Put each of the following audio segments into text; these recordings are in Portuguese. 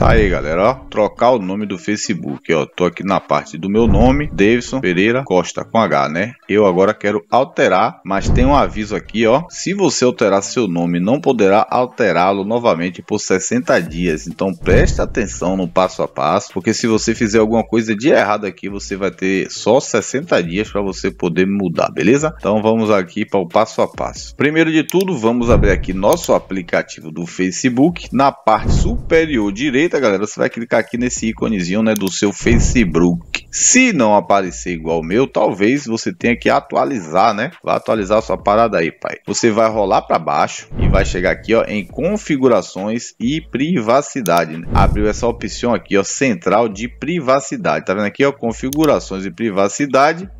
Tá aí, galera, ó, trocar o nome do Facebook, ó, tô aqui na parte do meu nome, Davidson Pereira Costa, com H, né? Eu agora quero alterar, mas tem um aviso aqui, ó, se você alterar seu nome, não poderá alterá-lo novamente por 60 dias, então preste atenção no passo a passo, porque se você fizer alguma coisa de errado aqui, você vai ter só 60 dias para você poder mudar, beleza? Então vamos aqui para o passo a passo. Primeiro de tudo, vamos abrir aqui nosso aplicativo do Facebook, na parte superior direita, galera, você vai clicar aqui nesse íconezinho né, do seu Facebook. Se não aparecer igual o meu, talvez você tenha que atualizar, né? Vai atualizar sua parada aí, pai. Você vai rolar para baixo e vai chegar aqui, ó, em configurações e privacidade. Né? Abriu essa opção aqui, ó, central de privacidade. Tá vendo aqui, ó, configurações e privacidade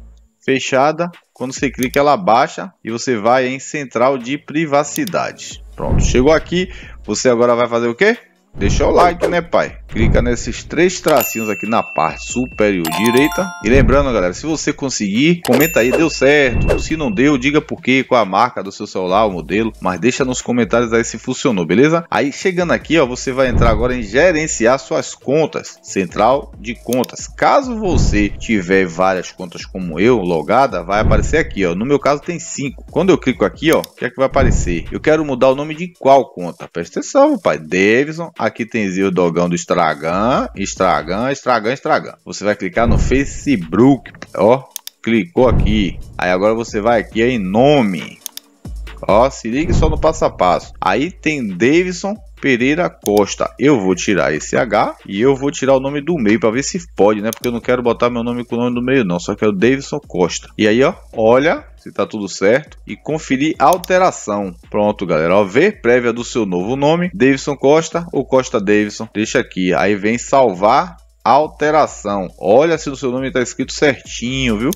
fechada. Quando você clica, ela baixa e você vai em central de privacidade. Pronto, chegou aqui, você agora vai fazer o quê? Deixa o like, né, pai? Clica nesses três tracinhos aqui na parte superior direita. E lembrando, galera, se você conseguir, comenta aí, deu certo. Se não deu, diga por quê, qual a marca do seu celular, o modelo. Mas deixa nos comentários aí se funcionou, beleza? Aí, chegando aqui, ó, você vai entrar agora em gerenciar suas contas. Central de contas. Caso você tiver várias contas como eu, logada, vai aparecer aqui, ó. No meu caso, tem cinco. Quando eu clico aqui, ó, o que é que vai aparecer? Eu quero mudar o nome de qual conta? Presta atenção, pai. Davidson Aqui tem o dogão do Estragan, Estragan, Estragan, Estragan. Você vai clicar no Facebook, ó. Clicou aqui. Aí agora você vai aqui em nome. Ó, se liga só no passo a passo. Aí tem Davidson, Pereira Costa. Eu vou tirar esse H e eu vou tirar o nome do meio para ver se pode, né? Porque eu não quero botar meu nome com o nome do meio não, só quero Davidson Costa. E aí, ó, olha se tá tudo certo e conferir alteração. Pronto, galera, ó, ver prévia do seu novo nome, Davidson Costa ou Costa Davidson. Deixa aqui. Aí vem salvar alteração. Olha se o seu nome tá escrito certinho, viu?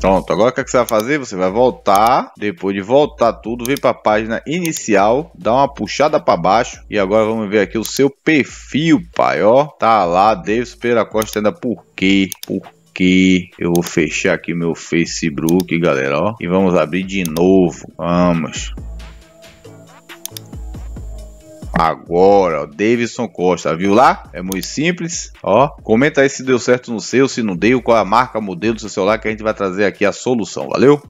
Pronto, agora o é que, você vai fazer? Você vai voltar, depois de voltar tudo, vir para a página inicial, dar uma puxada para baixo e agora vamos ver aqui o seu perfil, pai, ó. Tá lá, Davis Pereira Costa ainda por quê? Por que eu vou fechar aqui meu Facebook, galera, ó. E vamos abrir de novo. Vamos agora. Ó, Davidson Costa, viu lá? É muito simples. Ó, comenta aí se deu certo no seu, se não deu, qual a marca, modelo do seu celular que a gente vai trazer aqui a solução. Valeu?